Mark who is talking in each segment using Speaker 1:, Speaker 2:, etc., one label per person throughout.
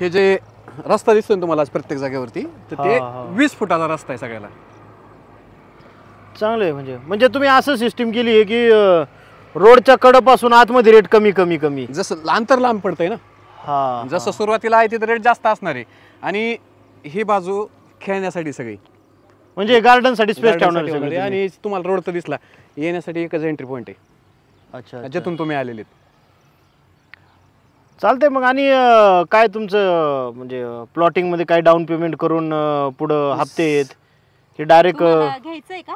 Speaker 1: हे जे रस्ता दिसतोय तुम्हाला आज प्रत्येक जागेवरती तर ते वीस फुटाचा रस्ता आहे सगळ्याला
Speaker 2: चांगलं आहे म्हणजे म्हणजे तुम्ही असं सिस्टीम केली आहे की रोडच्या कडपासून आतमध्ये रेट कमी कमी कमी जसं अंतर लांब पडतंय ना हा जसं सुरुवातीला
Speaker 1: आहे तिथे रेट जास्त असणार आहे आणि ही बाजू खेळण्यासाठी सगळी म्हणजे गार्डन साठी स्पेस ठेवणार आणि तुम्हाला रोड तर दिसला येण्यासाठी एकच एंट्री पॉइंट आहे अच्छा अच्छा. ज्यातून तुम्ही आलेले आहेत.
Speaker 2: चालते मग आणि काय तुमचं म्हणजे प्लॉटिंग मध्ये काय डाऊन पेमेंट करून पुढं हप्ते हे डायरेक्ट
Speaker 3: घ्यायचंय का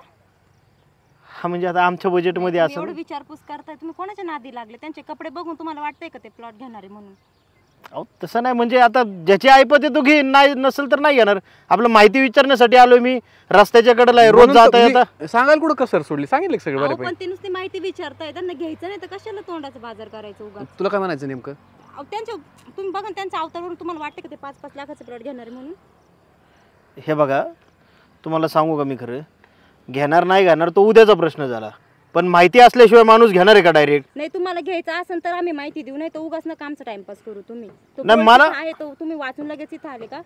Speaker 2: हा म्हणजे आता आमच्या बजेट मध्ये असं
Speaker 3: विचारपूस करताय तुम्ही कोणाच्या नादी लागले त्यांचे कपडे बघून तुम्हाला वाटतंय का ते प्लॉट घेणारे म्हणून
Speaker 2: तसं नाही म्हणजे आता ज्याची ऐपत आहे तो घे नाही नसेल तर नाही येणार आपलं माहिती विचारण्यासाठी आलोय मी रस्त्याच्या कडेला रोज जात आहे सांगाल कुठं कसर सोडली सांगितलं सगळं पण
Speaker 3: नुसती माहिती विचारताय त्यांना घ्यायचं नाही तर कशाला तोंडाचा बाजार करायचं
Speaker 2: तुला काय म्हणायचं नेमकं
Speaker 3: त्यांच्या तुम्ही बघा ना अवतार अवतारवरून तुम्हाला वाटते का ते पाच पाच लाखाचं प्लॉट घेणार आहे म्हणून
Speaker 2: हे बघा तुम्हाला सांगू का मी खरं घेणार नाही घेणार तो उद्याचा प्रश्न झाला पण माहिती असल्याशिवाय माणूस घेणार आहे का डायरेक्ट
Speaker 3: नाही तुम्हाला घ्यायचं असेल तर आम्ही माहिती देऊ नाही तर उगाच ना कामचा टाइमपास करू तुम्ही नाही, मला- आहे तो तुम्ही वाचून लगेच इथं आले का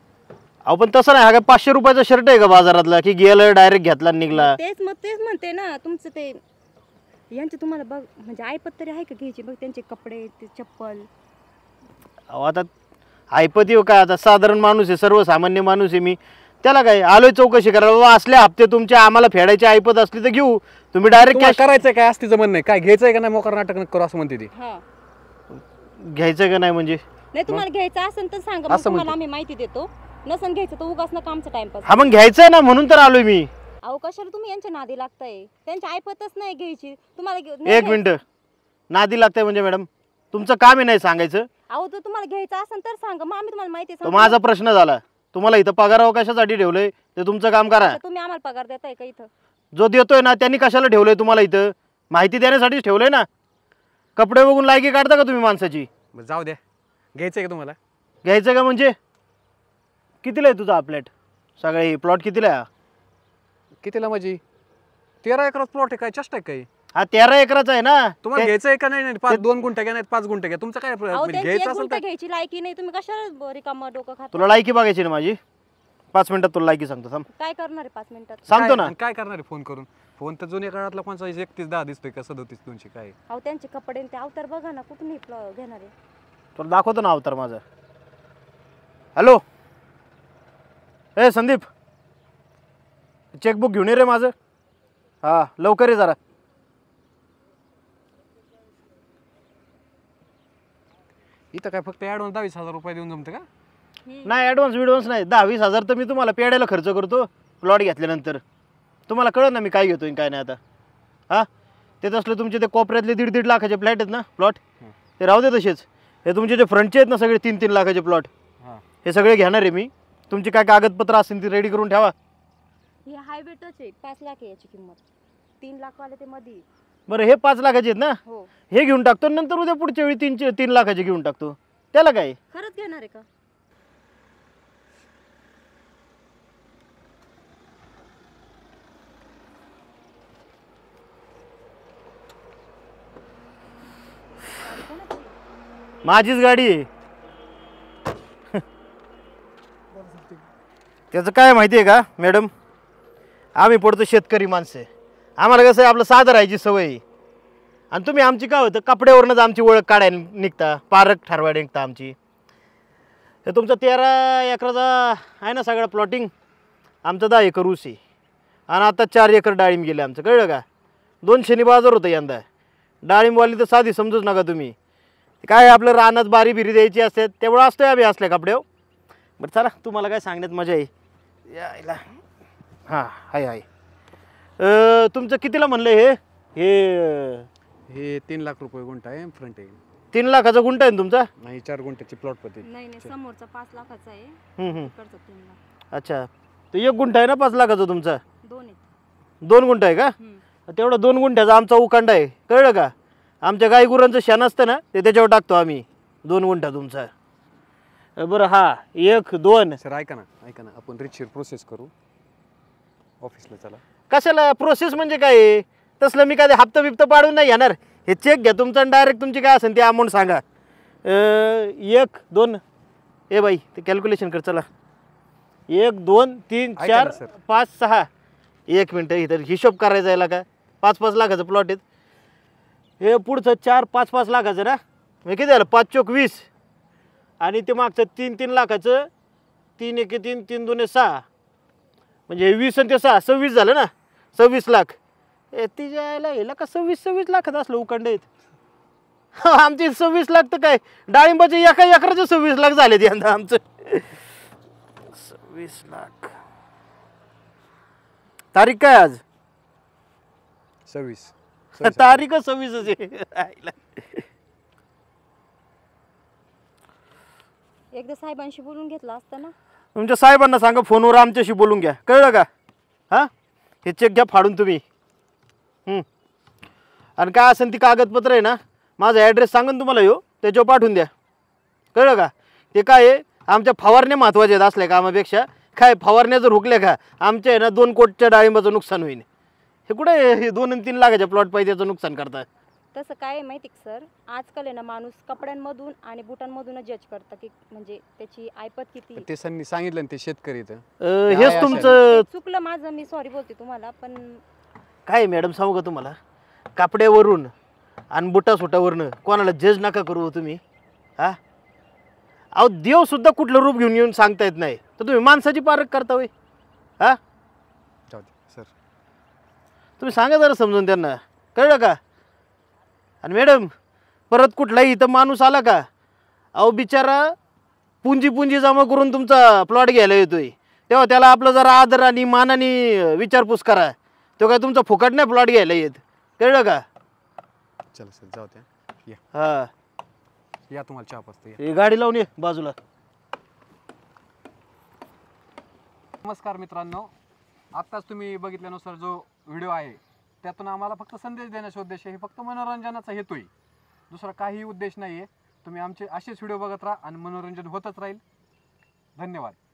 Speaker 2: अहो पण तसं नाही हा काय पाचशे रुपयाचा शर्ट आहे का बाजारातला की गेलं डायरेक्ट घेतला निघला तेच
Speaker 3: मग तेच म्हणते ना तुमचं ते यांचे तुम्हाला बघ म्हणजे ऐपत तरी आहे का घ्यायची बघ त्यांचे कपडे ते चप्पल
Speaker 2: अहो आता ऐपत येऊ काय आता साधारण माणूस आहे सर्वसामान्य माणूस आहे मी त्याला काय आलोय चौकशी करा बाबा असले हप्ते तुमचे आम्हाला फेडायचे ऐपत असली तर घेऊ तुम्ही डायरेक्ट कॅश करायचं काय असतीचं म्हणणं नाही काय घ्यायचंय का नाही मोकर नाटक करू असं म्हणते ती हा घ्यायचं का नाही म्हणजे नाही तुम्हाला
Speaker 3: घ्यायचं असेल तर सांगा मला असं आम्ही माहिती देतो नसन घ्यायचं तर उगाच ना टाइम पास हा मग घ्यायचं
Speaker 2: ना म्हणून तर आलोय मी
Speaker 3: अहो कशाला तुम्ही यांच्या नादी लागताय त्यांच्या ऐपतच नाही घ्यायची तुम्हाला एक मिनटं
Speaker 2: मिनिट नादी लागताय म्हणजे मॅडम तुमचं काम आहे नाही सांगायचं
Speaker 3: अहो जर तुम्हाला घ्यायचं असेल तर सांगा मग आम्ही तुम्हाला माहिती सांगतो
Speaker 2: माझा प्रश्न झाला तुम्हाला इथं पगार कशासाठी ठेवलंय ते तुमचं काम करा
Speaker 3: तुम्ही आम्हाला पगार
Speaker 1: देताय का इथं
Speaker 2: जो देतोय ना त्यांनी कशाला ठेवलंय तुम्हाला इथं माहिती देण्यासाठीच ठेवलंय ना कपडे बघून लायकी काढता का तुम्ही माणसाची जाऊ द्या घ्यायचं आहे का तुम्हाला घ्यायचं का म्हणजे कितीला आहे तुझा प्लॉट सगळे प्लॉट कितीला आहे
Speaker 1: कितीला माझी म्हणजे? तेरा एकरात प्लॉट आहे काय चष्ट आहे काही
Speaker 2: हा तेरा एकराचा आहे ना तुम्हाला घ्यायचं का नाही नाही पाच दोन गुंठे घ्या नाही पाच गुंठे घ्या तुमचं काय म्हणजे घ्यायचं असेल
Speaker 3: घ्यायची लायकी नाही तुम्ही कशाला रिकामा डोकं तुला
Speaker 2: लायकी बघायची ना माझी पाच मिनिटात तुला लायकी सांगतो थांब
Speaker 3: काय करणार पाच मिनिटात सांगतो ना
Speaker 1: काय करणार आहे फोन करून फोन तर जुन्या काळातला पंचाळीस एकतीस दहा दिसतोय का सदोतीस दोनशे काय आहे?
Speaker 3: अहो त्यांचे कपडे ते अवतार बघा ना कुठून घेणार आहे
Speaker 2: तुला दाखवतो ना अवतार माझा हॅलो ए संदीप चेकबुक घेऊन ये रे माझं हां लवकर ये जरा इथं काय फक्त
Speaker 1: ॲडव्हान्स दहावीस हजार रुपये देऊन जमते का
Speaker 2: नाही ॲडव्हान्स विडव्हान्स नाही दहा वीस हजार तर मी तुम्हाला पेड्याला खर्च करतो प्लॉट घेतल्यानंतर तुम्हाला कळत ना मी काय घेतो काय नाही आता हा ते तसले तुमचे ते कोपऱ्यातले दीड दीड लाखाचे फ्लॅट आहेत ना प्लॉट ते राहू दे तसेच हे तुमचे जे फ्रंटचे आहेत ना सगळे तीन तीन लाखाचे प्लॉट हे सगळे घेणार आहे मी तुमची काय कागदपत्र असतील ती रेडी करून ठेवा
Speaker 3: हे आहे पाच लाख याची किंमत तीन लाख वाले ते मध्ये
Speaker 2: बरं हे पाच लाखाचे आहेत ना हो. हे घेऊन टाकतो नंतर उद्या पुढच्या वेळी तीन तीन लाखाचे घेऊन टाकतो त्याला काय
Speaker 3: खरंच घेणार आहे का
Speaker 2: माझीच गाडी आहे त्याचं काय माहिती आहे का मॅडम आम्ही पडतो शेतकरी माणसं आम्हाला कसं आपलं साधं राहायची सवय आणि तुम्ही आमची काय होतं कपड्यावरूनच आमची ओळख काढायला निघता पारक ठरवायला निघता आमची तर तुमचा तेरा एकराचा आहे ना सगळं प्लॉटिंग आमचं दहा एकर ऊस आहे आणि आता चार एकर डाळिंब गेले आमचं कळलं का दोन शेनी बाजार होतं यंदा डाळिंबवाली तर साधी समजूच नका तुम्ही काय आपलं रानात बारी बिरी द्यायची असते तेवढं असतो या बी असले कपड्यावर हो. बरं चला तुम्हाला काय सांगण्यात मजा आहे यायला हां हाय हाय तुमचं कितीला म्हणलं हे हे हे तीन लाख रुपये गुंठा आहे फ्रंट आहे तीन लाखाचा गुंठा आहे तुमचा नाही चार गुंठ्याची प्लॉट पती
Speaker 3: समोरचा पाच लाखाचा
Speaker 2: आहे अच्छा तर एक गुंठा आहे ना पाच लाखाचा तुमचा दोन गुंठ दोन गुंठा आहे का तेवढा दोन गुंठ्याचा आमचा उकांडा आहे कळलं का आमच्या गाई गुरांचं शेण असतं ना ते त्याच्यावर टाकतो आम्ही दोन गुंठा तुमचा बरं हा एक दोन सर ऐका ना ऐका ना आपण रितशीर प्रोसेस करू ऑफिसला चला कशाला प्रोसेस म्हणजे काय तसलं मी काय हप्ता बिप्ता पाडून नाही येणार हे चेक घ्या तुमचा डायरेक्ट तुमची काय असेल ते अमाऊंट सांगा एक दोन ए बाई ते कॅल्क्युलेशन कर चला एक दोन तीन चार पाच सहा एक मिनटं इतर हिशोब करायचा आहे का पाच पाच लाखाचं प्लॉट आहेत हे पुढचं चार पाच पाच लाखाचं ना मी किती झालं पाच चोक वीस आणि ते मागचं तीन तीन लाखाचं तीन एके तीन तीन दोन सहा म्हणजे वीस आणि ते सहा सव्वीस झालं ना सव्वीस लाख ए तिच्या यायला का सव्वीस सव्वीस लाखात असलं येत आमची सव्वीस लाख तर काय डाळिंबाचे एका एकराचे सव्वीस लाख झाले यंदा आमचं सव्वीस लाख तारीख काय आज सव्वीस तारीख सव्वीस असे
Speaker 3: एकदा साहेबांशी बोलून घेतला असता ना
Speaker 2: तुमच्या साहेबांना सांगा फोनवर आमच्याशी बोलून घ्या कळलं का हा हे चेक घ्या फाडून तुम्ही आणि काय असेल ती कागदपत्र आहे ना माझा ॲड्रेस सांगून तुम्हाला येऊ त्याच्यावर पाठवून द्या कळलं का ते काय आहे आमच्या फवारण्या महत्त्वाच्या आहेत असल्या कामापेक्षा काय फवारण्या जर हुकल्या का आमच्या आहे ना दोन कोटच्या डाळिंबाचं नुकसान होईल हे कुठे हे दोन आणि तीन लाखाच्या प्लॉट पाहिजे त्याचं नुकसान करतात
Speaker 3: तसं काय माहिती सर आजकाल आहे ना माणूस कपड्यांमधून आणि बुटांमधून जज करता की म्हणजे त्याची ऐपत किती
Speaker 1: ते सांगितलं ते शेतकरी
Speaker 2: हेच तुमचं
Speaker 3: चुकलं माझं मी सॉरी बोलते तुम्हाला पण
Speaker 2: काय मॅडम सांगू का तुम्हाला कपड्यावरून आणि सुटावरनं कोणाला जज नका करू हो तुम्ही हा अहो सुद्धा कुठलं रूप घेऊन येऊन सांगता येत नाही तर तुम्ही माणसाची पारख करता होई हा सर तुम्ही सांगा जरा समजून त्यांना कळलं का आणि मॅडम परत कुठलाही इथं माणूस आला का अहो बिचारा पुंजी पुंजी जमा करून तुमचा प्लॉट घ्यायला येतोय तेव्हा त्याला आपलं जरा आदर आणि मान आणि विचारपूस करा तो काय तुमचा फुकट नाही प्लॉट घ्यायला येत कळलं का चल सर जाऊ त्या हा या तुम्हाला चहा गाडी लावून ये बाजूला
Speaker 1: नमस्कार मित्रांनो आत्ताच तुम्ही बघितल्यानुसार जो व्हिडिओ आहे त्यातून आम्हाला फक्त संदेश देण्याचा उद्देश आहे हे फक्त मनोरंजनाचा हेतू आहे दुसरा काहीही उद्देश नाही आहे तुम्ही आमचे असेच व्हिडिओ बघत राहा आणि मनोरंजन होतच राहील धन्यवाद